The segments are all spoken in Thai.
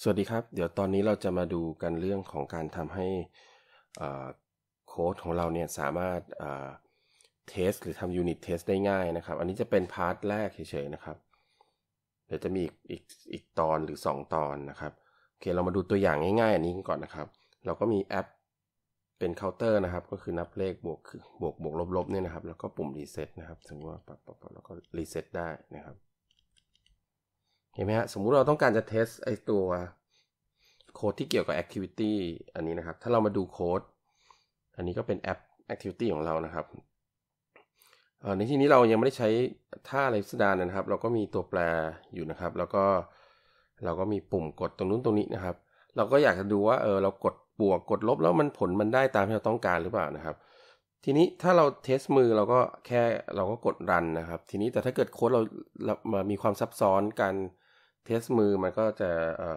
สวัสดีครับเดี๋ยวตอนนี้เราจะมาดูกันเรื่องของการทำให้โค้ดของเราเนี่ยสามารถเทสหรือทำยูนิตเทสได้ง่ายนะครับ อันนี้จะเป็นพาร์ทแรกเฉยๆนะครับเดี๋ยวจะมีอีกอีกตอนหรือ 2 ตอนนะครับโอเคเรามาดูตัวอย่างง่ายๆอันนี้ก่อนนะครับ เราก็มีแอปเป็นเคาน์เตอร์นะครับ ก็คือนับเลขบวกบวกบวกลบๆเนี่ยนะครับ แล้วก็ปุ่มรีเซ็ตนะครับสมมติว่าปั๊บแล้วก็รีเซ็ตได้นะครับเห็นไหมฮะ สมมุติเราต้องการจะเทสไอตัว โค้ดที่เกี่ยวกับ Activity อันนี้นะครับ ถ้าเรามาดูโค้ด อันนี้ก็เป็นแอป Activity ของเรานะครับในที่นี้เรายังไม่ได้ใช้ท่าอะไรพิสดารนะครับ เราก็มีตัวแปรอยู่นะครับ แล้วก็เราก็มีปุ่มกดตรงนู้นตรงนี้นะครับ เราก็อยากจะดูว่าเออเรากดบวกกดลบ แล้วมันผลมันได้ตามที่เราต้องการหรือเปล่านะครับ ทีนี้ถ้าเราเทสมือเราก็แค่เราก็กดรันนะครับทีนี้แต่ถ้าเกิดโค้ดเราเรามามีความซับซ้อนการเทสมือมันก็จะ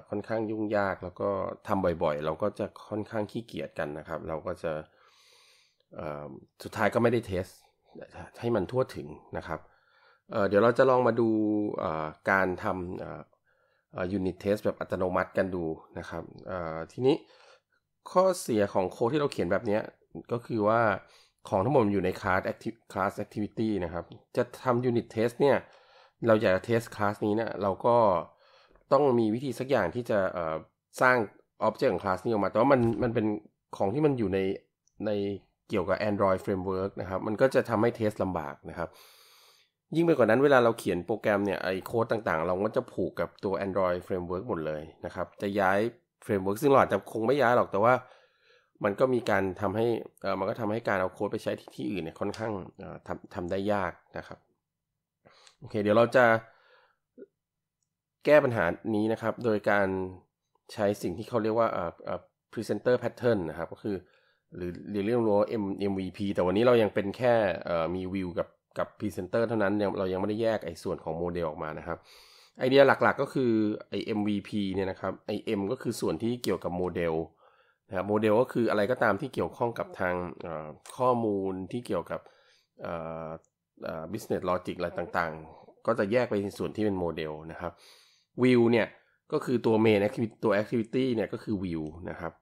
ค่อนข้างยุ่งยาก แล้วก็ทำบ่อยๆ เราก็จะค่อนข้างขี้เกียจกันนะครับ เราก็จะสุดท้ายก็ไม่ได้เทสให้มันทั่วถึงนะครับเเดี๋ยวเราจะลองมาดูการทำยูนิตเทสแบบอัตโนมัติกันดูนะครับ ทีนี้ข้อเสียของโค้ดที่เราเขียนแบบนี้ก็คือว่าของทั้งหมดอยู่ในคลาสแอคทิคลาสแอคทิวิตี้นะครับ จะทำยูนิตเทสเนี่ย เราอยากจะเทสคลาสนี้เนะี่ยเราก็ต้องมีวิธีสักอย่างที่จะสร้างอ็อบเจกต์ของคลาสนี้ออกมา แต่ว่ามันมันเป็นของที่มันอยู่ในในเกี่ยวกับ Android Framework นะครับ มันก็จะทำให้เทสลำบากนะครับ ยิ่งไปกว่านั้นเวลาเราเขียนโปรแกรมเนี่ยไอ้โค้ดต่างๆ เราก็จะผูกกับตัว Android Framework หมดเลยนะครับ จะย้ายเฟรมเวิร์กซึ่งหลอดจะคงไม่ย้ายหรอก แต่ว่ามันก็มีการทำให้เออมันก็ทำให้การเอาโค้ดไปใช้ที่ที่อื่นเนี่ยค่อนข้างทำทำได้ยากนะครับ โอเค เดี๋ยวเราจะแก้ปัญหานี้นะครับ โดยการใช้สิ่งที่เขาเรียกว่าออ่่ presenter pattern นะครับ ก็คือ หรือเรียกรว่า MVP แต่วันนี้เรายังเป็นแค่มีวิวกับกับ presenter เท่านั้น เรายังไม่ได้แยกไอ้ส่วนของโมเดลออกมานะครับ ไอเดียหลักๆก็คือไอว MVP เนี่ยนะครับไอ็ M ก็คือส่วนที่เกี่ยวกับโมเดลนะครับโมเดลก็คืออะไรก็ตามที่เกี่ยวข้องกับทางข้อมูลที่เกี่ยวกับ business logic อะไรต่างๆ ก็จะแยกไปในส่วนที่เป็นโมเดลนะครับวิวเนี่ยก็คือตัวเมนตัวแอคทิวิตี้เนี่ยก็คือวิวนะครับ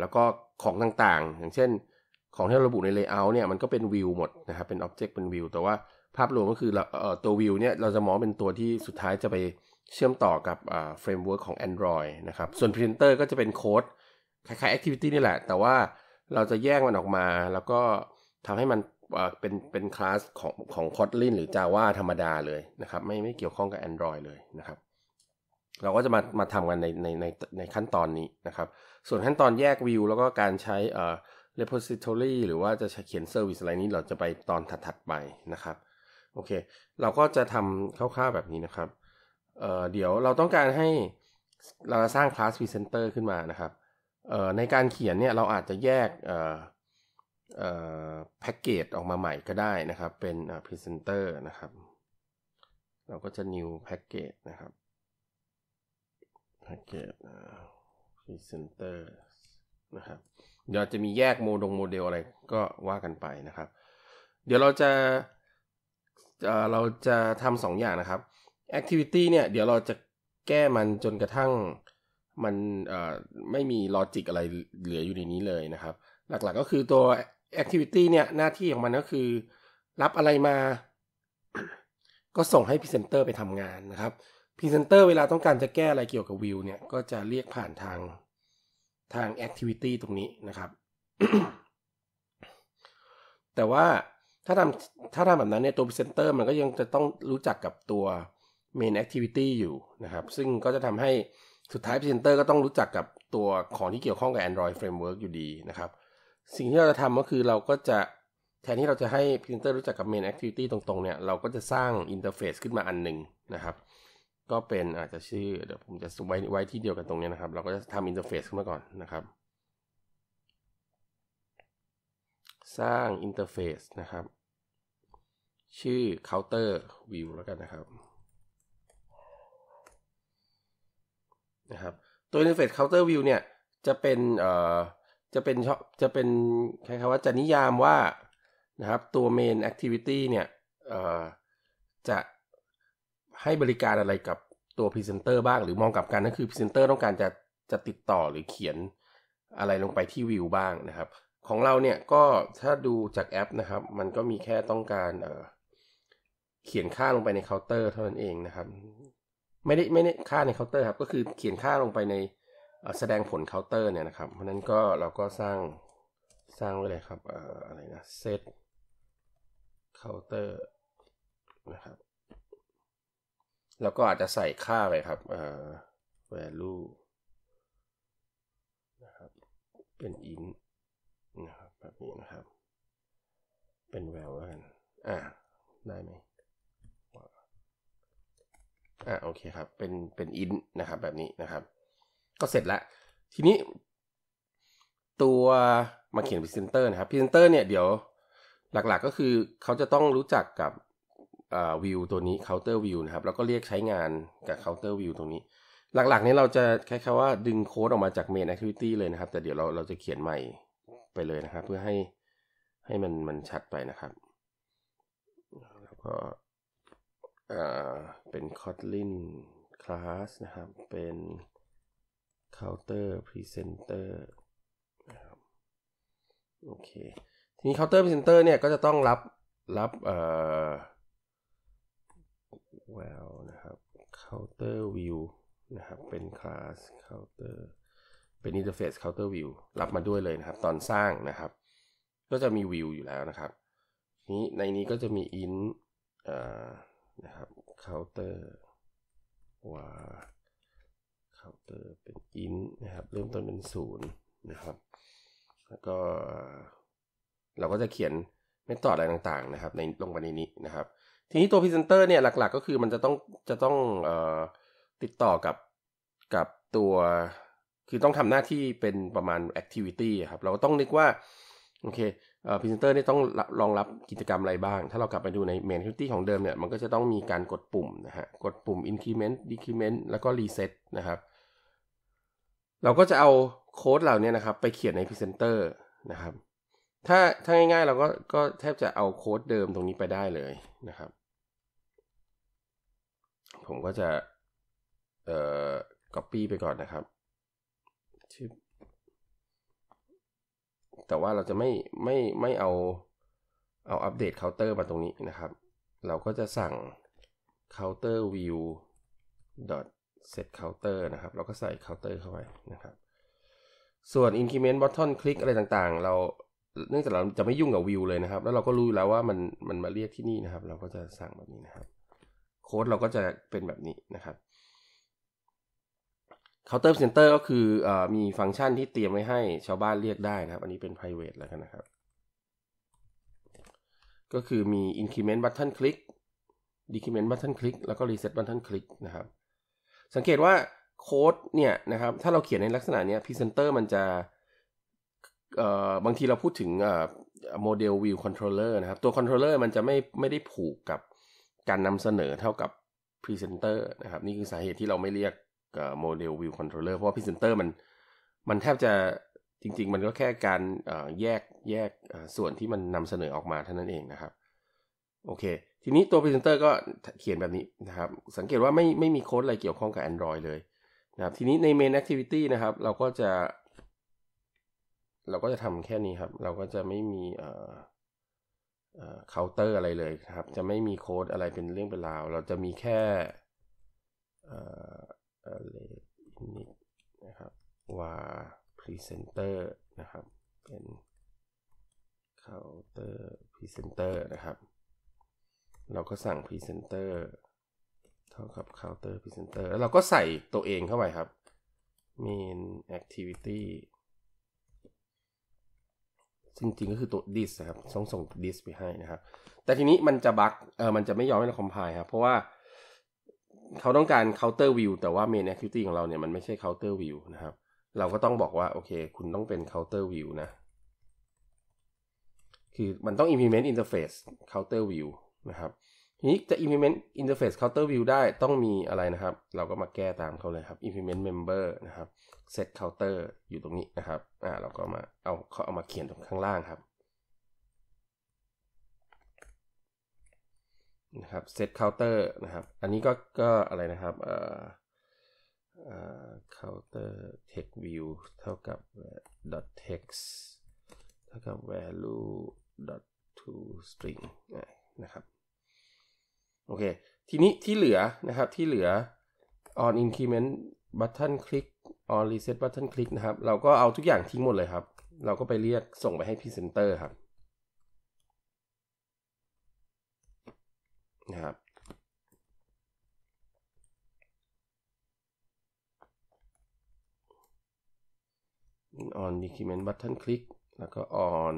แล้วก็ของต่างๆ อย่างเช่นของที่ระบุในเลเยอร์เนี่ยมันก็เป็นวิวหมดนะครับเป็นอ็อบเจกต์เป็นวิวแต่ว่าภาพรวมก็คือตัววิวเนี่ยเราจะมองเป็นตัวที่สุดท้ายจะไปเชื่อมต่อกับเฟรมเวิร์กของ Android นะครับ ส่วน Printer ก็จะเป็นโค้ดคล้ายๆ Activity นี่แหละ แต่ว่าเราจะแยกมันออกมาแล้วก็ทำให้มันเป็นเป็นคลาสของของคอ t ลินหรือ Java ธรรมดาเลยนะครับไม่ไม่เกี่ยวข้องกับ Android เลยนะครับ เราก็จะมามาทำกันในในในในขั้นตอนนี้นะครับ ส่วนขั้นตอนแยกวิวแล้วก็การใช้เอ่อ repository หรือว่าจะเขียน service อะไรนี้ เราจะไปตอนถัด ๆ ไปนะครับ โอเค เราก็จะทำคร่าวๆแบบนี้นะครับเเดี๋ยวเราต้องการให้เราสร้างคลาส presenter ขึ้นมานะครับในการเขียนเนี่ย เราอาจจะแยกแพ็กเกจออกมาใหม่ก็ได้นะครับเป็นพรีเซนเตอร์นะครับ เราก็จะ new package นะครับ package presenter นะครับ เดี๋ยวจะมีแยกโมดงโมเดลอะไรก็ว่ากันไปนะครับ เดี๋ยวเราจะเราจะทำสองอย่างนะครับ activity เนี่ยเดี๋ยวเราจะแก้มันจนกระทั่งมันไม่มีลอจิกอะไรเหลืออยู่ในนี้เลยนะครับ หลัก ๆ ก็คือตัวแอคทิวิตี้เนี่ยหน้าที่ของมันก็คือ รับอะไรมาก็ส่งให้พรีเซนเตอร์ไปทำงานนะครับพรีเซนเตอร์เวลาต้องการจะแก้อะไรเกี่ยวกับวิวเนี่ยก็จะเรียกผ่านทางทางแอคทิวิตี้ตรงนี้นะครับ แต่ว่าถ้าทำถ้าทำแบบนั้นเนี่ยตัวพรีเซนเตอร์มันก็ยังจะต้องรู้จักกับตัวเมนแอคทิวิตี้อยู่นะครับ ซึ่งก็จะทำให้สุดท้ายพรีเซนเตอร์ก็ต้องรู้จักกับตัวของที่เกี่ยวข้องกับ Android Framework อยู่ดีนะครับสิ่งที่เราจะทำก็คือเราก็จะแทนที่เราจะให้พิมพ์เตอร์รู้จักกับ Main Activity ตรงๆ เนี่ย เราก็จะสร้างอินเทอร์เฟซขึ้นมาอันหนึ่งนะครับ ก็เป็นอาจจะชื่อเดี๋ยวผมจะไว้ไว้ที่เดียวกันตรงนี้นะครับ เราก็จะทำนเทอร์เฟซขึ้นมาก่อนนะครับ สร้างอินเทอร์เฟซนะครับ ชื่อ Counter View แล้วกันนะครับ นะครับ ตัวอินเทอร์เฟซ Counter View เนี่ย จะเป็นเอ่อจะเป็นจะเป็น้คำว่าจะนิยามว่านะครับตัวเมนแอคทิวิตี้เนี่ยจะให้บริการอะไรกับตัวพรีเซนเตอร์บ้างหรือมองกลับกันนั่นคือพรีเซนเตอร์ ต้องการจะจะติดต่อหรือเขียนอะไรลงไปที่วิวบ้างนะครับ ของเราเนี่ยก็ถ้าดูจากแอปนะครับ มันก็มีแค่ต้องการเเขียนค่าลงไปในเคาน์เตอร์เท่านั้นเองนะครับ ไม่ได้ไม่ได้ค่าในเคาน์เตอร์ครับ ก็คือเขียนค่าลงไปในแสดงผลเคาน์เตอร์เนี่ยนะครับ เพราะนั้นก็เราก็สร้าง สร้างไว้เลยครับอะไรนะเซตเคาน์เตอร์นะครับ แล้วก็อาจจะใส่ค่าไปครับ value นะครับเป็น int นะครับแบบนี้นะครับเป็น val แล้วกันอ่าได้ไหมอ่าโอเคครับ เป็นเป็น int นะครับแบบนี้นะครับก็เสร็จแล้วทีนี้ตัวมาเขียนพรีเซนเตอร์นะครับพรีเซนเตอร์ เนี่ยเดี๋ยวหลัก ๆก็คือเขาจะต้องรู้จักกับวิวตัวนี้เคาน์เตอร์วิวนะครับ แล้วก็เรียกใช้งานกับเคาน์เตอร์วิวตรงนี้ หลัก ๆ นี้เราจะคล้ายๆว่าดึงโค้ดออกมาจากเมนแอคทิวิตี้เลยนะครับ แต่เดี๋ยวเราเราจะเขียนใหม่ไปเลยนะครับ เพื่อให้ให้มันมันชัดไปนะครับ แล้วก็เป็น Kotlin class นะครับ เป็น counter presenter โอเคทีนี้ counter presenter เนี่ยก็จะต้องรับรับเอ่อ well นะครับ counter view นะครับเป็น class counter เป็น interface counter view รับมาด้วยเลยนะครับ ตอนสร้างนะครับ ก็จะมี view อยู่แล้วนะครับ นี้ในนี้ก็จะมี in นะครับ counter ว่าครับ t e r เป็นอินนะครับ เริ่มต้นเป็นศูนย์นะครับ แล้วก็ เราก็จะเขียนเมทอดอะไรต่างๆ นะครับ ในลงไปในนี้นะครับ ทีนี้ตัวพีเซนเตอร์เนี่ยหลักๆ ก็คือมันจะต้องจะต้องออติดต่อกับกับตัว คือต้องทำหน้าที่เป็นประมาณแอคทิวิตี้ครับ เราก็ต้องนึกว่าโอเคเอ่อพรีเซนเตอร์นี่ต้องรองรับกิจกรรมอะไรบ้าง ถ้าเรากลับไปดูในเมน n ิวตี้ของเดิมเนี่ย มันก็จะต้องมีการกดปุ่มนะฮะกดปุ่ม increment decrement แล้วก็ reset นะครับเราก็จะเอาโค้ดเหล่านี้นะครับ ไปเขียนในพรีเซนเตอร์นะครับ ถ้าถ้าง่ายๆ เราก็ก็แทบจะเอาโค้ดเดิมตรงนี้ไปได้เลยนะครับ ผมก็จะเอ่อ copy ไปก่อนนะครับ แต่ว่าเราจะไม่ไม่ไม่เอาเอาอัปเดตเคาน์เตอร์มาตรงนี้นะครับ เราก็จะสั่ง counter view dot เซตเคาน์เตอร์นะครับ เราก็ใส่เคาน์เตอร์เข้าไปนะครับ ส่วน increment button click อะไรต่างๆเราเนื่องจากเราจะไม่ยุ่งกับวิวเลยนะครับ แล้วเราก็รู้แล้วว่า มันมันมาเรียกที่นี่นะครับ เราก็จะสั่งแบบนี้นะครับโค้ดเราก็จะเป็นแบบนี้นะครับเคาน์เตอร์เซ็นเตอร์ก็คืออมีฟังก์ชันที่เตรียมไว้ให้ชาวบ้านเรียกได้นะครับ อันนี้เป็น private แล้วกันนะครับ ก็คือมี increment button click decrement button click แล้วก็ reset button click นะครับสังเกตว่าโค้ด เนี่ยนะครับ ถ้าเราเขียนในลักษณะนี้พรีเซนเตอร์มันจะบางทีเราพูดถึงโมเดลวิวคอนโทรลเลอร์นะครับตัวคอนโทรลเลอร์มันจะไม่ไม่ได้ผูกกับการนำเสนอเท่ากับพรีเซนเตอร์นะครับ นี่คือสาเหตุที่เราไม่เรียกโมเดลวิวคอนโทรลเลอร์เพราะว่าพรีเซนเตอร์มัน มันแทบจะจริง ๆ มันก็แค่การแยกแยกส่วนที่มันนำเสนอออกมาเท่านั้นเองนะครับ โอเคทีนี้ตัวพรีเซนเตอร์ก็เขียนแบบนี้นะครับ สังเกตว่าไม่ไม่มีโค้ดอะไรเกี่ยวข้องกับ Android เลยนะครับ ทีนี้ใน Main Activity นะครับ เราก็จะ เราก็จะทำแค่นี้ครับ เราก็จะไม่มีเอ่อเคาน์เตอร์อะไรเลยครับ จะไม่มีโค้ดอะไรเป็นเรื่องเป็นราวเราจะมีแค่เอ่อเลนิดนะครับ ว่า Presenter นะครับเป็น counter presenter นะครับเราก็สั่ง Presenter เท่ากับ Counter Presenter แล้วเราก็ใส่ตัวเองเข้าไปครับ Main Activity จริงๆก็คือตัว dis นะครับต้องส่ง dis ไปให้นะครับ แต่ทีนี้มันจะบั๊กเออมันจะไม่ยอมให้เราคอมไพล์ครับ เพราะว่าเขาต้องการ counter view แต่ว่า main activity ของเราเนี่ย มันไม่ใช่ counter view นะครับ เราก็ต้องบอกว่า โอเค คุณต้องเป็น counter view นะ คือมันต้อง implement interface counter view นะครับทีนี้จะ implement interface counter view ได้ต้องมีอะไรนะครับ เราก็มาแก้ตามเขาเลยครับ implement member นะครับ set counter อยู่ตรงนี้นะครับ อ่า เราก็มา เอาเขาเอามาเขียนตรงข้างล่างครับ นะครับ set counter นะครับ อันนี้ก็ ก็อะไรนะครับ เอ่อ counter text view เท่ากับ dot text เท่ากับ value dot to string นะครับโอเค ทีนี้ที่เหลือนะครับ ที่เหลือ on increment button click on reset button click นะครับ เราก็เอาทุกอย่างทิ้งหมดเลยครับ เราก็ไปเรียกส่งไปให้ presenter ครับ นะครับอ on d o c e m e n t button click แล้วก็ on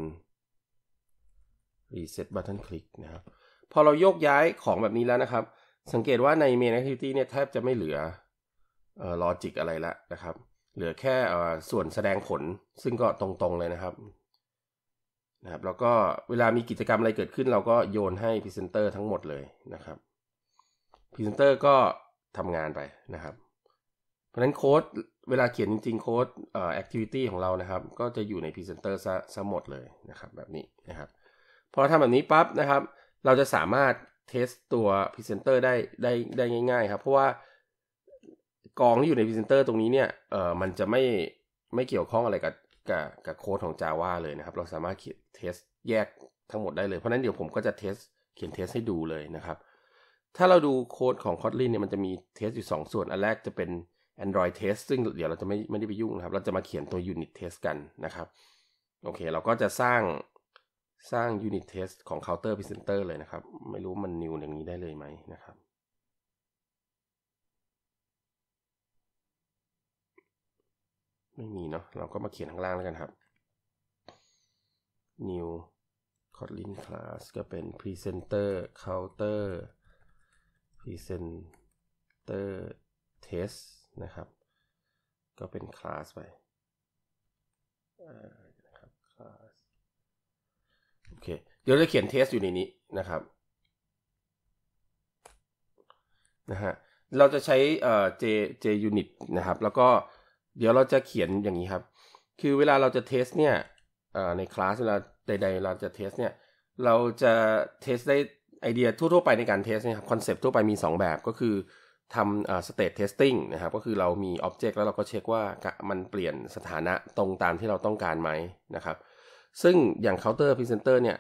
reset button click นะครับพอเราโยกย้ายของแบบนี้แล้วนะครับ สังเกตว่าใน main activity เนี่ยแทบจะไม่เหลือลอจิ logic อะไรแล้วนะครับ เหลือแค่ส่วนแสดงผล ซึ่งก็ตรง ๆ เลยนะครับ นะครับ แล้วก็เวลามีกิจกรรมอะไรเกิดขึ้น เราก็โยนให้พรีเซนเตอร์ทั้งหมดเลยนะครับ พรีเซนเตอร์ก็ทำงานไปนะครับ เพราะนั้นโค้ดเวลาเขียนจริง ๆ โค้ดเอ่อ activity ของเรานะครับ ก็จะอยู่ในพรีเซนเตอร์ซะหมดเลยนะครับ แบบนี้นะครับ พอทำแบบนี้ปั๊บนะครับเราจะสามารถเทสตัวพรีเซนเตอร์ได้ได้ได้ง่าย ๆ ครับ เพราะว่ากองที่อยู่ในพรีเซนเตอร์ตรงนี้เนี่ยเออมันจะไม่ไม่เกี่ยวข้องอะไรกับกับกับโค้ดของ Java เลยนะครับ เราสามารถเขียนเทส แยกทั้งหมดได้เลยเพราะนั้นเดี๋ยวผมก็จะเทส เขียนเทสให้ดูเลยนะครับถ้าเราดูโค้ดของ Kotlin เนี่ยมันจะมีเทสอยู่ 2 ส่วนอันแรกจะเป็น Android test ซึ่งเดี๋ยวเราจะไม่ไม่ได้ไปยุ่งนะครับ เราจะมาเขียนตัว unit test กันนะครับ โอเค เราก็จะสร้างสร้าง unit test ของ counter presenter เลยนะครับ ไม่รู้มัน new อย่างนี้ได้เลยไหมนะครับ ไม่มีเนาะ เราก็มาเขียนข้างล่างแล้วกันครับ new kotlin class ก็เป็น presenter counter presenter test นะครับ ก็เป็น Class ไปอเคเดี๋ยวจะเขียนเทสอยู่ในนี้นะครับนะฮะเราจะใช้เอ่อ j j unit นะครับ แล้วก็เดี๋ยวเราจะเขียนอย่างนี้ครับ คือเวลาเราจะเทสเนี่ยในคลาสเวลาใดๆ เราจะเทสเนี่ย เราจะเทสได้ไอเดียทั่วๆไปในการเทสนะครับคอนเซปต์ทั่วไปมี 2 แบบก็คือทำสเตตเทสติ้งนะครับ ก็คือเรามีอ็อบเจกต์แล้วเราก็เช็คว่ามันเปลี่ยนสถานะตรงตามที่เราต้องการไหมนะครับซึ่งอย่างเคาน์เตอร์พรีเซนเตอร์เนี่ย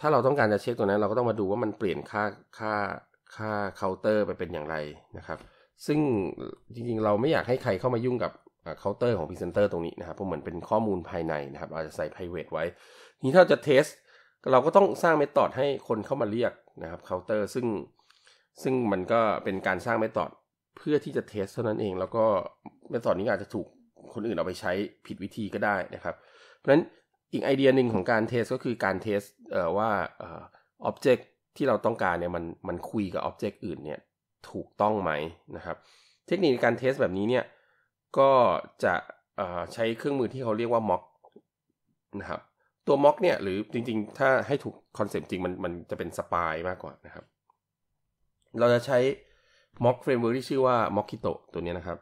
ถ้าเราต้องการจะเช็คตัวนั้น เราก็ต้องมาดูว่ามันเปลี่ยนค่าค่าค่าเคาน์เตอร์ไปเป็นอย่างไรนะครับ ซึ่งจริงๆ เราไม่อยากให้ใครเข้ามายุ่งกับเคาน์เตอร์ของพีเซนเตอร์ตรงนี้นะครับเพราะเหมือนเป็นข้อมูลภายในนะครับอาจจะใส่ private ไว้นี้ถ้าจะเทสเราก็ต้องสร้างเมธอดให้คนเข้ามาเรียกนะครับเคาน์เตอร์ ซึ่งซึ่งมันก็เป็นการสร้างเมธอดเพื่อที่จะเทส เท่านั้นเอง แล้วก็เมธอดนี้อาจจะถูกคนอื่นเอาไปใช้ผิดวิธีก็ได้นะครับ เพราะฉะนั้นอีกไอเดียหนึ่งของการเทสก็คือการเทสเอ่อว่าเอ่ออ็อบเจกต์ที่เราต้องการเนี่ยมันมันคุยกับอ็อบเจกต์อื่นเนี่ย ถูกต้องไหมนะครับ เทคนิคการเทสแบบนี้เนี่ย ก็จะใช้เครื่องมือที่เขาเรียกว่า mock นะครับ ตัว mock เนี่ยหรือจริงๆ ถ้าให้ถูกคอนเซปต์จริงมันมันจะเป็นสปายมากกว่านะครับเราจะใช้ mock framework ที่ชื่อว่า mockito ตัวนี้นะครับ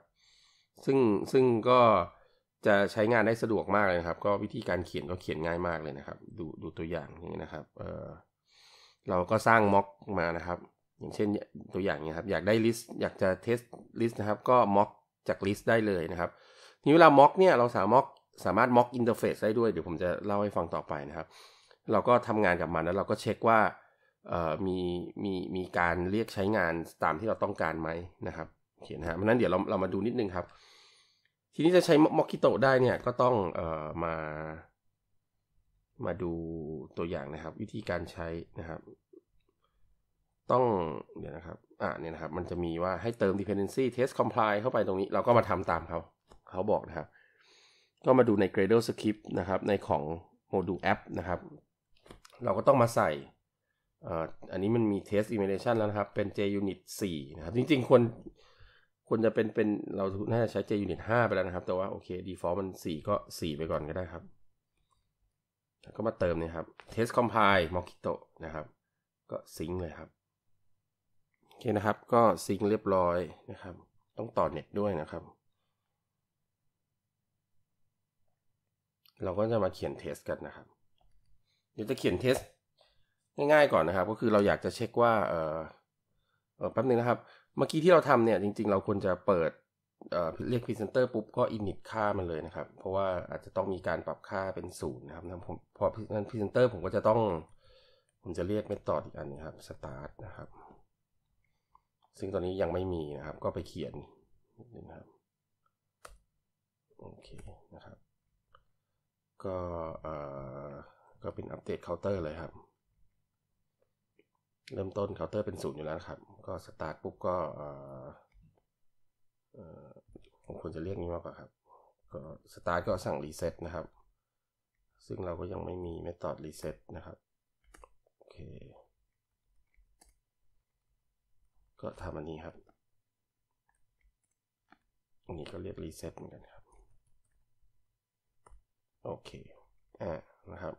ซึ่งซึ่งก็จะใช้งานได้สะดวกมากเลยครับ ก็วิธีการเขียนก็เขียนง่ายมากเลยนะครับ ดูดูตัวอย่างนี้นะครับเออเราก็สร้างม็อก มานะครับ อย่างเช่นตัวอย่างนี้ครับ อยากได้ลิสต์อยากจะเทสลิสต์นะครับก็ม็อกจากลิสต์ได้เลยนะครับทีนี้เวลาม็อก เนี่ยเราสามารถสามารถม็อกอินเทอร์เฟซได้ด้วย เดี๋ยวผมจะเล่าให้ฟังต่อไปนะครับ เราก็ทำงานกับมันแล้ว เราก็เช็คว่ามีมีมีการเรียกใช้งานตาม ที่เราต้องการไหมนะครับเขียนฮะเพราะนั้นเดี๋ยวเราเรามาดูนิดนึงครับทีนี้จะใช้มอคคิโตได้เนี่ยก็ต้องเอ่อมา มาดูตัวอย่างนะครับ วิธีการใช้นะครับ ต้องเดี๋ยวนะครับอ่าเนี่ยนะครับ มันจะมีว่าให้เติม dependency test comply เข้าไปตรงนี้ เราก็มาทำตามเขาเขาบอกนะครับ ก็มาดูใน Gradle script นะครับ ในของโมดูลแอปนะครับ เราก็ต้องมาใส่อันนี้มันมี test emulation แล้วนะครับ เป็น JUnit 4 นะครับ จริง ๆ ควรควรจะเป็น เป็น เราน่าจะใช้ J unit 5ไปแล้วนะครับ แต่ว่า โอเค default มัน 4 ก็ 4 ไปก่อนก็ได้ครับก็มาเติมนะครับ test compile m o k i t o นะครับ ก็ซิงเลยครับ โอเคนะครับ ก็ซิงเรียบร้อยนะครับ ต้องต่อเน็ตด้วยนะครับ เราก็จะมาเขียนเทสกันนะครับ เดี๋ยวจะเขียนเทสง่ายๆก่อนนะครับ ก็คือเราอยากจะเช็คว่าเออแป๊บนึงนะครับเมื่อกี้ที่เราทำเนี่ย จริงๆ เราควรจะเปิดเเรียกพีเซนเตอร์ปุ๊บ ก็อินิทค่ามันเลยนะครับ เพราะว่าอาจจะต้องมีการปรับค่าเป็นศูนย์นะครับะนผมพอีเซนเตอร์ผมก็จะต้อง ผมจะเรียกเมธอดอีกอันนึงครับสตาร์ทนะครับ ซึ่งตอนนี้ยังไม่มีนะครับ ก็ไปเขียนนะครับโอเคนะครับ ก็เอ่อก็เป็นอัปเดตเคาน์เตอร์เลยครับเริ่มต้นเคาน์เตอร์เป็นศูนย์อยู่แล้วครับ ก็สตาร์ทปุ๊บก็ผมควรจะเรียกนี้มากกว่าครับก็สตาร์ทก็สั่งรีเซ็ตนะครับ ซึ่งเราก็ยังไม่มีเมธอดรีเซ็ตนะครับ โอเค ก็ทำอันนี้ครับอันนี้ก็เรียกรีเซ็ตเหมือนกันครับ โอเค อ่านะครับ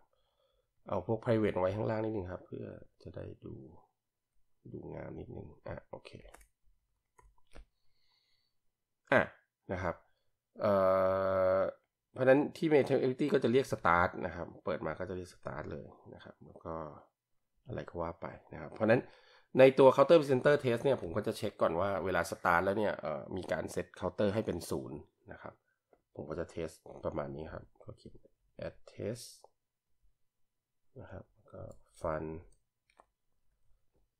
เอาพวก private ไว้ข้างล่างนิดนึงครับ เพื่อจะได้ดูดูงามนิดนึงอ่ะ โอเค อ่ะ นะครับ เอ่อ เพราะนั้นที่ m a t a i a i i t y ก็จะเรียก start นะครับ เปิดมาก็จะเรียก start เลยนะครับ แล้วก็ อะไรก็ว่าไปนะครับ เพราะนั้นในตัว counter presenter test เนี่ยผมก็จะเช็คก่อนว่า เวลา start แล้วเนี่ยมีการ set counter ให้เป็น 0 นะครับ ผมก็จะ test ประมาณนี้ครับก็เขียน add test นะครับก็ฟัน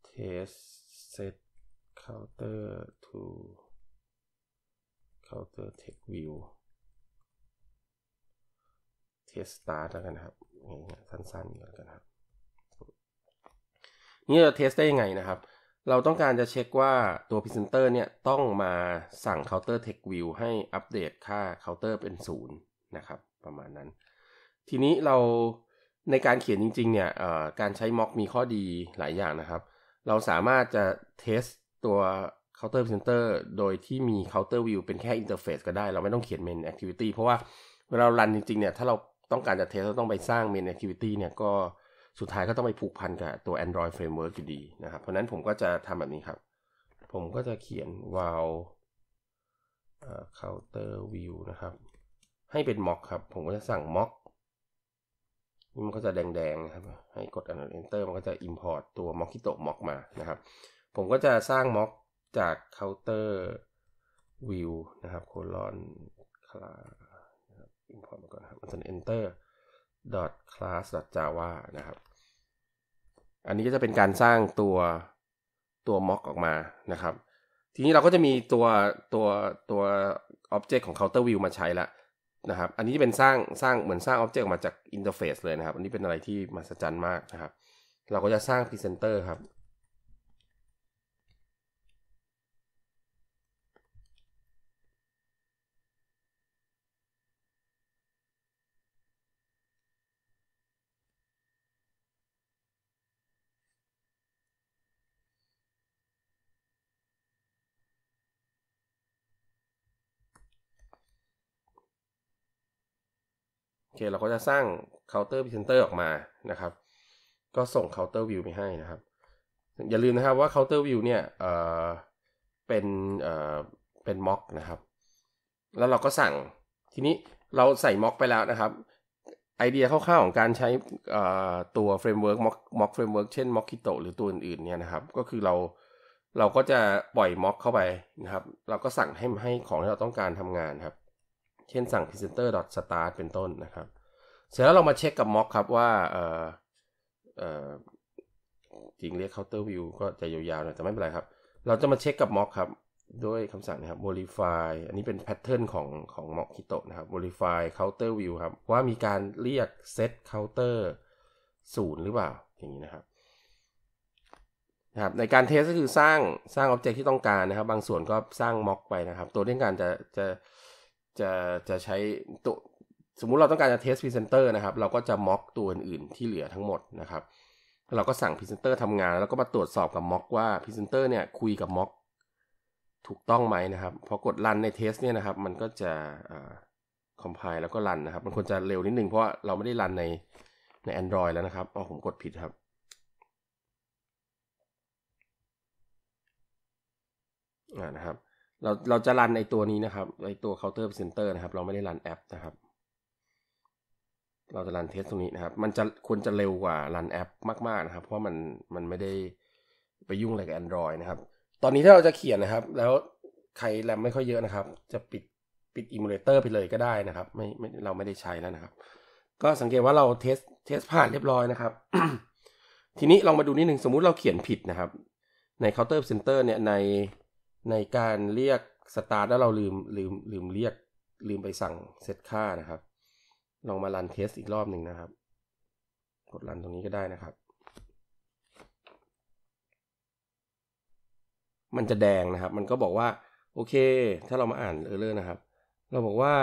test set counter to counter t a k e view test start แล้วกันครับสั้นๆกันนครับนี่เราเทสได้ยังไงนะครับ เราต้องการจะเช็คว่าตัว Presenter เนี่ยต้องมาสั่ง Counter t a k e View ให้อัปเดตค่า Counter เป็น0นะครับประมาณนั้น ทีนี้เราในการเขียนจริงๆ เนี่ยการใช้ม็อกมีข้อดีหลายอย่างนะครับ เราสามารถจะเทสตัว counter center โดยที่มี counter view เป็นแค่ interface ก็ได้ เราไม่ต้องเขียน main activity เพราะว่าเวลารันจริง ๆ เนี่ย ถ้าเราต้องการจะเทสเราต้องไปสร้าง main activity เนี่ย ก็สุดท้ายก็ต้องไปผูกพันกับตัว Android framework อยู่ดีนะครับ เพราะนั้นผมก็จะทำแบบนี้ครับ ผมก็จะเขียน wow counter view นะครับให้เป็น mock ครับ ผมก็จะสั่ง mock นี่มันก็จะแดง ๆ นะครับ ให้กดอันน enter มันก็จะ import ตัว Mockito Mock มานะครับ ผมก็จะสร้าง Mock จาก counter view นะครับ colon class นะครับ import มาก่อนครับอันนัน enter dot class dot java นะครับ อันนี้ก็จะเป็นการสร้างตัวตัว mock ออกมานะครับ ทีนี้เราก็จะมีตัวตัวตัว object ของ counter view มาใช้ละนะครับ อันนี้เป็นสร้างสร้างเหมือนสร้างอ็อบเจกต์มาจากอินเทอร์เฟซเลยนะครับ อันนี้เป็นอะไรที่มหัศจรรย์มากนะครับ เราก็จะสร้างพรีเซนเตอร์ครับโอเคเราก็จะสร้าง counter presenter ออกมานะครับ ก็ส่ง counter view ไปให้นะครับ อย่าลืมนะครับว่า counter view เนี่ยเอ่อเป็นเอ่อเป็น mock นะครับ แล้วเราก็สั่งทีนี้เราใส่ mock ไปแล้วนะครับ ไอเดียคร่าวๆของการใช้ตัวเฟรมเวิร์กม็อกเฟรมเวิร์กเช่นม็อกคิโตหรือตัวอื่นๆเนี่ยนะครับ ก็คือเราเราก็จะปล่อยม็อกเข้าไปนะครับ เราก็สั่งให้ให้ของที่เราต้องการทำงานครับเช่นสั่ง presenter start เป็นต้นนะครับ เสร็จแล้วเรามาเช็คกับ mock ครับว่าเออเออจริงเรียก counter view ก็จะยาวๆหน่อยแต่ไม่เป็นไรครับ เราจะมาเช็คกับ mock ครับด้วยคำสั่งนะครับ modify อันนี้เป็น pattern ของของ mockito นะครับ modify counter view ครับ ว่ามีการเรียก set counter ศูนย์หรือเปล่าอย่างนี้นะครับนะครับในการเทสก็คือสร้างสร้างอ็อบเจกต์ที่ต้องการนะครับ บางส่วนก็สร้างม็อกไปนะครับ ตัวเรื่องการจะจะจะจะใช้ตัวสมมุติเราต้องการจะเทสพรีเซนเตอร์นะครับ เราก็จะม็อกตัวอื่น ๆ ที่เหลือทั้งหมดนะครับ เราก็สั่งพรีเซนเตอร์ทำงานแล้วก็มาตรวจสอบกับม็อก ว่าพรีเซนเตอร์เนี่ยคุยกับม็อก ถูกต้องไหมนะครับพอกดรันในเทสเนี่ยนะครับ มันก็จะคอมไพล์แล้วก็รันนะครับ มันควรจะเร็วนิดนึงเพราะเราไม่ได้รันในใน Android แล้วนะครับอ๋อผมกดผิดครับอ่านะครับเราเราจะรันไอตัวนี้นะครับไอตัว counter presenter นะครับเราไม่ได้รันแอปนะครับ เราจะรันเทสตรงนี้นะครับ มันจะควรจะเร็วกว่ารันแอปมากๆนะครับเพราะมันมันไม่ได้ไปยุ่งอะไรกับ Android นะครับ ตอนนี้ถ้าเราจะเขียนนะครับ แล้วใครแรมไม่ค่อยเยอะนะครับจะปิดปิดอิมูเลเตอร์ไปเลยก็ได้นะครับไม่ไม่เราไม่ได้ใช้แล้วนะครับ ก็สังเกตว่าเราเทสเทสผ่านเรียบร้อยนะครับ ทีนี้ ลองมาดูนิดหนึ่ง สมมุติเราเขียนผิดนะครับ ใน counter p r e น e n t e r เนี่ยในในการเรียกสตาร์ทแล้วเราลืมลืมลืมเรียกลืมไปสั่งเซตค่านะครับ ลองมารันเทสอีกรอบหนึ่งนะครับ กดรันตรงนี้ก็ได้นะครับ มันจะแดงนะครับ มันก็บอกว่า โอเค ถ้าเรามาอ่านเออร์เลอร์นะครับ เราบอกว่า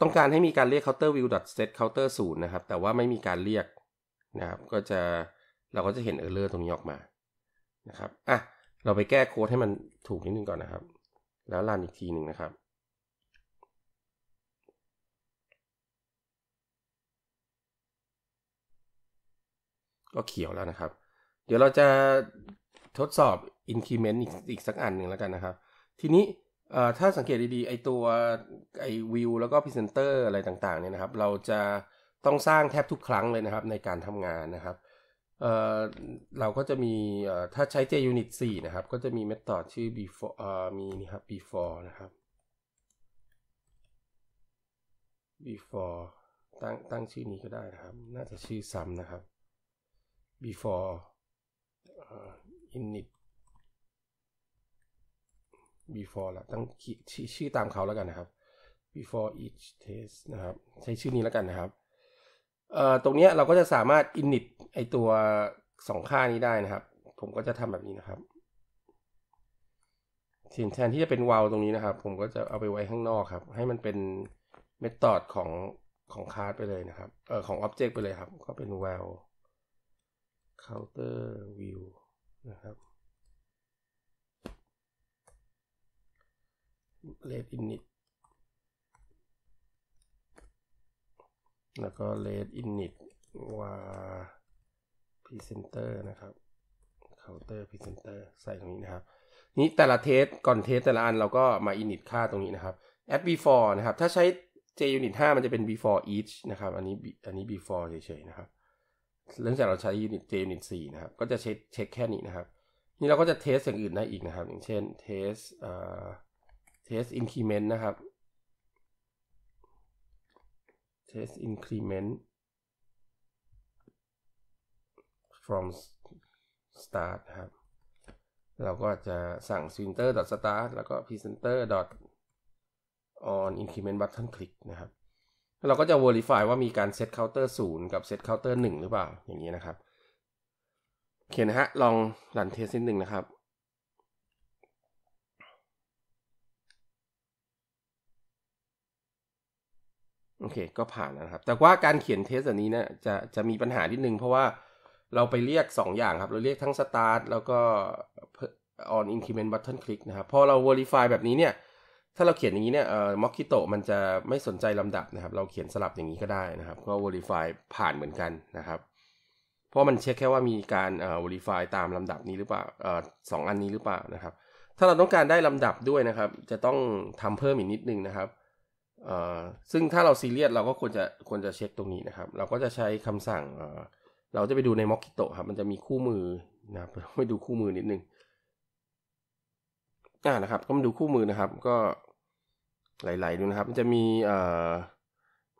ต้องการให้มีการเรียก counter view set counter 0 นะครับ แต่ว่าไม่มีการเรียกนะครับ ก็จะเราก็จะเห็นเลอร์ตรงนี้ออกมานะครับ อ่ะเราไปแก้โค้ดให้มันถูกนิดนึงก่อนนะครับ แล้วรันอีกทีหนึ่งนะครับ ก็เขียวแล้วนะครับ เดี๋ยวเราจะทดสอบ increment อีกอีกสักอันหนึ่งแล้วกันนะครับ ทีนี้ถ้าสังเกตดีๆ ไอตัวไอวิวแล้วก็พรีเซนเตอร์อะไรต่างๆเนี่ยนะครับ เราจะต้องสร้างแทบทุกครั้งเลยนะครับในการทำงานนะครับเอ่อเราก็จะมีเอ่อถ้าใช้ JUnit 4นะครับ ก็จะมี method ชื่อ before เอ่อมีนี่ครับ before นะครับ before ตั้งตั้งชื่อนี้ก็ได้นะครับน่าจะชื่อซ้ำนะครับ before uh, init before ละตั้งชื่อตามเขาแล้วกันนะครับ before each test นะครับ ใช้ชื่อนี้แล้วกันนะครับเอ่อตรงนี้เราก็จะสามารถ init ไอตัวสองค่านี้ได้นะครับ ผมก็จะทำแบบนี้นะครับสินแทนที่จะเป็นวาลตรงนี้นะครับ ผมก็จะเอาไปไว้ข้างนอกครับ ให้มันเป็นเมธอดของของคาร์ดไปเลยนะครับ เอ่อ ของอ็อบเจกต์ไปเลยครับ ก็เป็นวาล counter view นะครับ let init แล้วก็ rate init ว่า presenter นะครับ counter presenter ใส่ตรงนี้นะครับ นี้แต่ละเทสก่อนเทสแต่ละอันเราก็มา init ค่าตรงนี้นะครับ a อ d before นะครับ ถ้าใช้ JUnit 5 มันจะเป็น before each นะครับอันนี้อันนี้ before เฉยๆนะครับเรื่องจากเราใช้ unit j unit 4นะครับ ก็จะเช็คเช็คแค่นี้นะครับ นี่เราก็จะเทสอย่างอื่นได้อีกนะครับอย่างเช่นเทสเอ่อเทส increment นะครับ test increment from start ครับเราก็จะสั่ง swinter start แล้วก็ presenter on increment button click นะครับเราก็จะ verify ว่ามีการ set counter 0 กับ set counter 1 หรือเปล่า อย่างนี้นะครับ โอเคนะฮะลองรันเทสนิดหนึ่งนะครับโอเคก็ผ่านนะครับ แต่ว่าการเขียนเทสอันนี้เนะี่ยจะจะมีปัญหานีหนึงเพราะว่าเราไปเรียก 2 อย่างครับ เราเรียกทั้ง start แล้วก็ on increment button click นะครับ พอเรา verify แบบนี้เนี่ย ถ้าเราเขียนอย่างนี้เนี่ยเอ่อมอคคิโตมันจะไม่สนใจลำดับนะครับ เราเขียนสลับอย่างนี้ก็ได้นะครับ ก็ verify ผ่านเหมือนกันนะครับ เพราะมันเช็คแค่ว่ามีการเอ่อ verify ตามลำดับนี้หรือเปล่าเอ่อสองอันนี้หรือเปล่านะครับ ถ้าเราต้องการได้ลำดับด้วยนะครับ จะต้องทำเพิ่มอีกนิดนึงนะครับซึ่งถ้าเราซีเรียสเราก็ควรจะควรจะเช็คตรงนี้นะครับ เราก็จะใช้คำสั่งเราจะไปดูในมอคิโตครับมันจะมีคู่มือนะครับไปดูคู่มือนิดนึงอ่านะครับ ก็มาดูคู่มือนะครับ ก็หลาย ๆดูนะครับมัน จะมีเอ่อ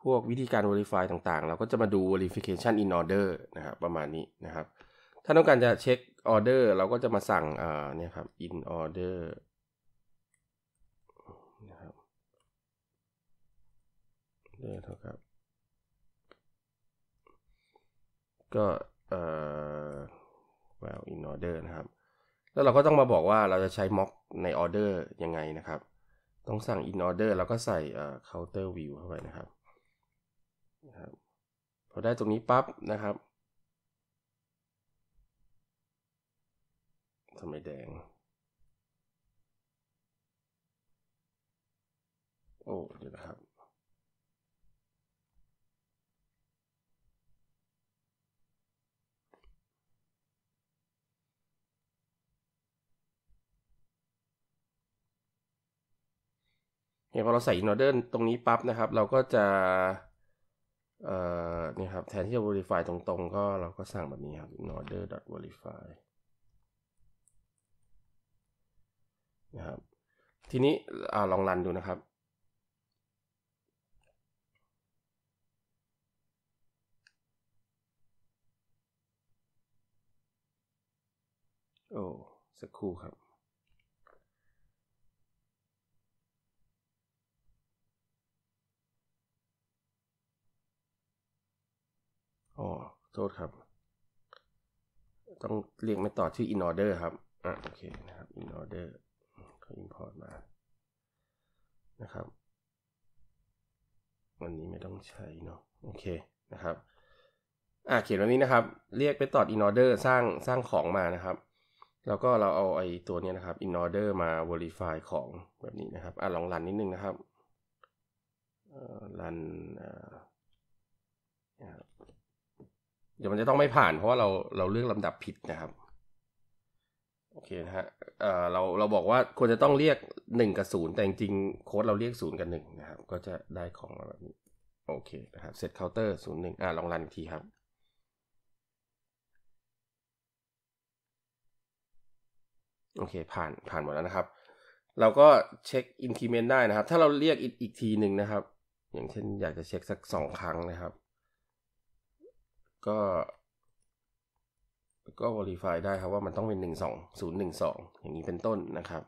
พวกวิธีการ verify ต่างๆ เราก็จะมาดู verification in order นะครับ ประมาณนี้นะครับ ถ้าต้องการจะเช็คออเดอร์เราก็จะมาสั่งเอ่อเนี่ยครับ in order เนี่ยเท่ากับ ก็เอ่อ well in order นะครับ แล้วเราก็ต้องมาบอกว่าเราจะใช้ mock ใน order ยังไงนะครับ ต้องสั่ง in order แล้วก็ใส่เอ่อ counter view เข้าไปนะครับนะครับ พอได้ตรงนี้ปั๊บนะครับ ทำไมแดง โอ้เดี๋ยวนะครับนี่ยพอเราใส่ i n อ e r ตรงนี้ปั๊บนะครับเราก็จะเอ่อนี่ครับแทนที่จะ verify ตรงๆ ก็เราก็สั่งแบบนี้ครับ i n d e r verify นะครับ ทีนี้อลองรันดูนะครับ โอ้สักครู่ครับอ๋อ โทษครับ ต้องเรียกไม่ต่อชื่อ in order ครับ อ่ะ โอเคนะครับ in order ก็ import มา นะครับ วันนี้ไม่ต้องใช้เนาะ โอเค นะครับ อ่ะเขียนวันนี้นะครับ เรียกไปต่อ in order สร้าง สร้างของมานะครับ แล้วก็เราเอาไอ้ตัวนี้นะครับ in order มา verify ของแบบนี้นะครับ อ่ะลองรันนิดนึงนะครับรันนะครับเดี๋ยวมันจะต้องไม่ผ่าน เพราะว่าเราเราเลือกลำดับผิดนะครับโอเคนะฮะเออเราเราบอกว่าควรจะต้องเรียกหนึ่งกับศูนย์แต่จริงโค้ดเราเรียกศูนย์กับหนึ่งนะครับ ก็จะได้ของมาแบบนี้โอเคนะครับเซตเคาน์เตอร์ศูนย์หนึ่งอ่าลองรันอีกทีครับโอเค ผ่านผ่านหมดแล้วนะครับเราก็เช็คินคิเมนต์ได้นะครับ ถ้าเราเรียกอีกทีหนึ่งนะครับ อย่างเช่นอยากจะเช็คสักสองครั้งนะครับก็ก็ verify ได้ครับว่ามันต้องเป็นหนึ่งสองศูนย์หนึ่งสองอย่างนี้เป็นต้นนะครับ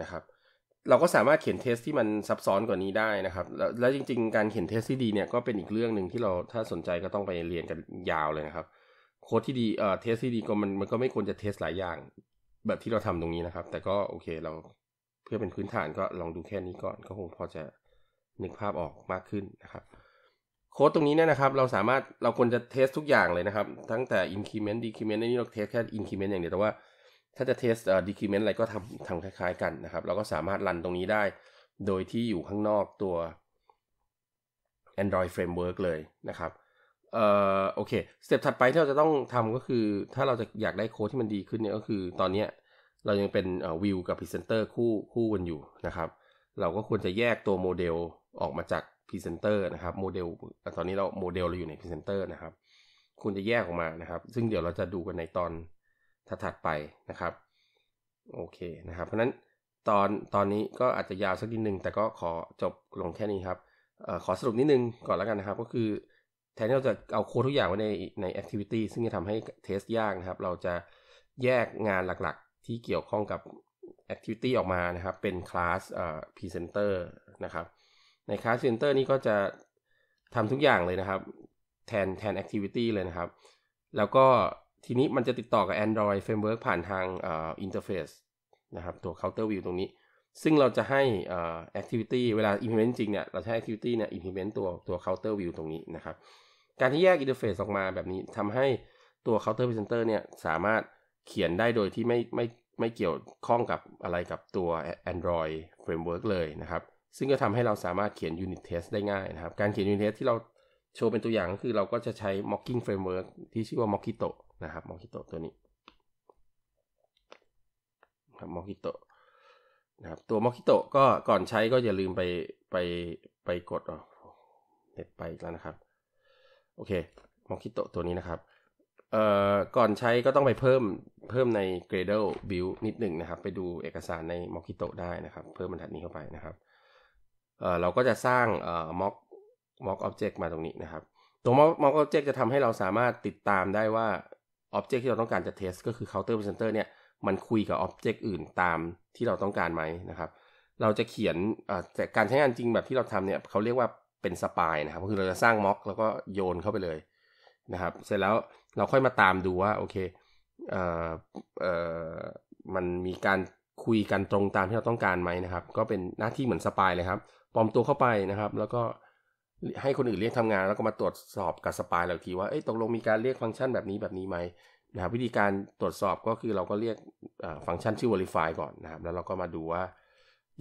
นะครับ เราก็สามารถเขียนเทส ที่มันซับซ้อนกว่านี้ได้นะครับ แล้วจริงๆการเขียนเทสที่ดีเนี่ยก็เป็นอีกเรื่องหนึ่งที่เราถ้าสนใจก็ต้องไปเรียนกันยาวเลยนะครับ โค้ดที่ดีเอ่อเทสที่ดีก็มันมันก็ไม่ควรจะเทสหลายอย่างแบบที่เราทำตรงนี้นะครับ แต่ก็โอเคเราื่อเป็นพื้นฐานก็ลองดูแค่นี้ก่อนก็คงพอจะนึกภาพออกมากขึ้นนะครับโค้ดตรงนี้เนี่ยนะครับ เราสามารถเราควรจะเทสทุกอย่างเลยนะครับทั้งแต่ increment decrement ในนี้เราเทสแค่ increment อย่างเดียวแต่ว่า ถ้าจะเทสอ decrement อะไรก็ทำทำคล้ายๆกันนะครับ เราก็สามารถรันตรงนี้ได้โดยที่อยู่ข้างนอกตัว Android framework เลยนะครับเอ่อโอเค สเต็ปถัดไปที่เราจะต้องทำก็คือ ถ้าเราจะอยากได้โค้ดที่มันดีขึ้นเนี่ยก็คือตอนนี้เรายังเป็นวิวกับพรีเซนเตอร์คู่คู่กันอยู่นะครับ เราก็ควรจะแยกตัวโมเดลออกมาจากพรีเซนเตอร์นะครับ โมเดล ตอนนี้เราโมเดลเราอยู่ในพรีเซนเตอร์นะครับควรจะแยกออกมานะครับ ซึ่งเดี๋ยวเราจะดูกันในตอนถัดไปนะครับ โอเคนะครับ เพราะนั้นตอนตอนนี้ก็อาจจะยาวสักนิดนึง แต่ก็ขอจบลงแค่นี้ครับออขอสรุปนิดนึงก่อนแล้วกันนะครับ ก็คือแทนที่เราจะเอาโค้ดทุกอย่างไว้ในในแอคทิวิตี้ซึ่งจะทำให้เทสยากนะครับ เราจะแยกงานหลักที่เกี่ยวข้องกับ Activity ออกมานะครับ เป็นคลาสเอ่อ Presenter นะครับ ในคลาส Presenter นี้ก็จะทำทุกอย่างเลยนะครับแทนแทน Activity เลยนะครับ แล้วก็ทีนี้มันจะติดต่อกับ Android Framework ผ่านทางเอ่อเทอร์เฟซนะครับ ตัว Counter View ตรงนี้ ซึ่งเราจะให้อ Activity เวลา implement จริงเนี่ย เราใช้ Activity เนี่ย implement ตัวตัว Counter View ตรงนี้นะครับ การที่แยก Interface ออกมาแบบนี้ทำให้ตัว Counter Presenter เนี่ยสามารถเขียนได้โดยที่ไม่ไม่ไม่เกี่ยวข้องกับอะไรกับตัว Android Framework เลยนะครับ ซึ่งก็ทำให้เราสามารถเขียน Unit Test ได้ง่ายนะครับ การเขียน Unit Test ที่เราโชว์เป็นตัวอย่างก็คือเราก็จะใช้ Mocking Framework ที่ชื่อว่า Mockito นะครับ Mockito ตัวนี้ครับ Mockito นะครับตัว Mockito ก็ก่อนใช้ก็อย่าลืมไปไปไปกดเน็ตไปแล้วนะครับโอเค Mockito ตัวนี้นะครับเอ่อก่อนใช้ก็ต้องไปเพิ่มเพิ่มใน Gradle Build นิดหนึ่งนะครับ ไปดูเอกสารใน Mockito ได้นะครับ เพิ่มบรรทัดนี้เข้าไปนะครับเอ่อเราก็จะสร้างเอ่อ mock mock object มาตรงนี้นะครับตัว mock mock object จะทำให้เราสามารถติดตามได้ว่า object ที่เราต้องการจะ test ก็คือ counter presenter เนี่ยมันคุยกับ object อื่นตามที่เราต้องการไหมนะครับ เราจะเขียนแต่การใช้งานจริงแบบที่เราทำเนี่ยเขาเรียกว่าเป็นสปายนะครับคือเราจะสร้างม็อกแล้วก็โยน เข้าไปเลยนะครับเสร็จแล้วเราค่อยมาตามดูว่าโอเคเออเออมันมีการคุยกันตรงตามที่เราต้องการไหมนะครับ ก็เป็นหน้าที่เหมือนสปายเลยครับปลอมตัวเข้าไปนะครับ แล้วก็ให้คนอื่นเรียกทำงานแล้วก็มาตรวจสอบกับสปายเราทีว่าเอ้ยตกลงมีการเรียกฟังก์ชันแบบนี้แบบนี้ไหมนะครับวิธีการตรวจสอบก็คือเราก็เรียกฟังก์ชันชื่อ verify ก่อนนะครับ แล้วเราก็มาดูว่า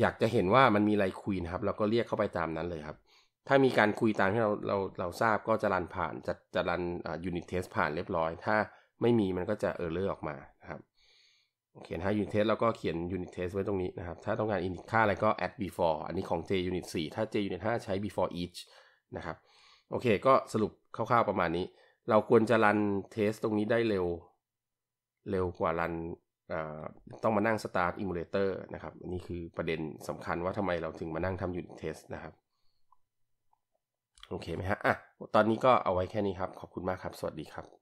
อยากจะเห็นว่ามันมีอะไรคุยนะครับเราก็เรียกเข้าไปตามนั้นเลยครับถ้ามีการคุยตามที่เราเราเราทราบก็จะรันผ่านจะจะรันยูนิตเทสผ่านเรียบร้อย ถ้าไม่มีมันก็จะเออร์เลอร์ออกมานะครับเขียนให้ยูนิตเทสแล้วก็เขียนยูนิตเทสไว้ตรงนี้นะครับ ถ้าต้องการอินค่าอะไรก็ add before อันนี้ของ j unit 4 ถ้า j unit 5 ใช้ before each นะครับ โอเค ก็สรุปคร่าวๆประมาณนี้ เราควรจะรันเทสตรงนี้ได้เร็ว เร็วกว่ารันต้องมานั่ง start emulator นะครับ อันนี้คือประเด็นสำคัญว่าทำไมเราถึงมานั่งทำยูนิตเทสนะครับโอเคไหมฮะ อ่ะ ตอนนี้ก็เอาไว้แค่นี้ครับ ขอบคุณมากครับ สวัสดีครับ